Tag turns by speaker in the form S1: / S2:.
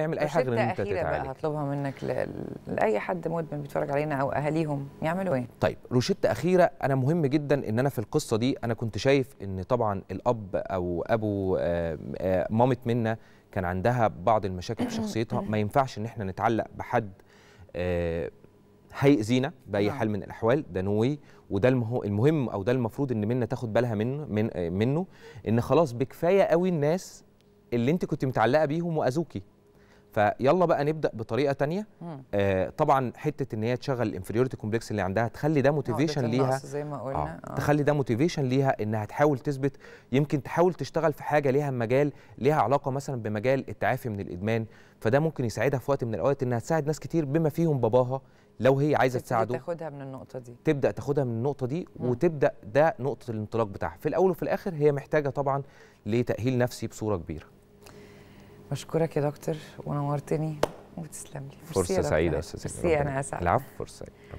S1: اعمل اي حاجه غير انت تتعالج بقى هطلبها منك ل... لاي حد مدمن بيتفرج علينا او اهاليهم يعملوا ايه
S2: طيب روشته اخيره انا مهم جدا ان انا في القصه دي انا كنت شايف ان طبعا الاب او ابو مامت منا كان عندها بعض المشاكل في شخصيتها ما ينفعش ان احنا نتعلق بحد آه، هيأذينا باي نعم. حال من الاحوال ده نوي وده المهم او ده المفروض ان منا تاخد بالها منه من آه، منه ان خلاص بكفايه قوي الناس اللي انت كنت متعلقه بيهم واذوكي فيلا بقى نبدا بطريقه تانية آه طبعا حته ان هي تشغل الانفيريورتي كومبلكس اللي عندها تخلي ده موتيفيشن آه، ليها زي ما قلنا آه. آه. تخلي ده موتيفيشن ليها انها تحاول تثبت يمكن تحاول تشتغل في حاجه ليها مجال ليها علاقه مثلا بمجال التعافي من الادمان فده ممكن يساعدها في وقت من الاوقات انها تساعد ناس كتير بما فيهم باباها لو هي عايزه تساعده
S1: تاخدها من النقطه دي
S2: تبدا تاخدها من النقطه دي م. وتبدا ده نقطه الانطلاق بتاعها في الاول وفي الاخر هي محتاجه طبعا لتاهيل نفسي بصوره كبيره
S1: بشكرك يا دكتور ونورتني وتسلم لي فرصه سعيده استاذ ميرسي اسعد
S2: العفو فرصه سعيده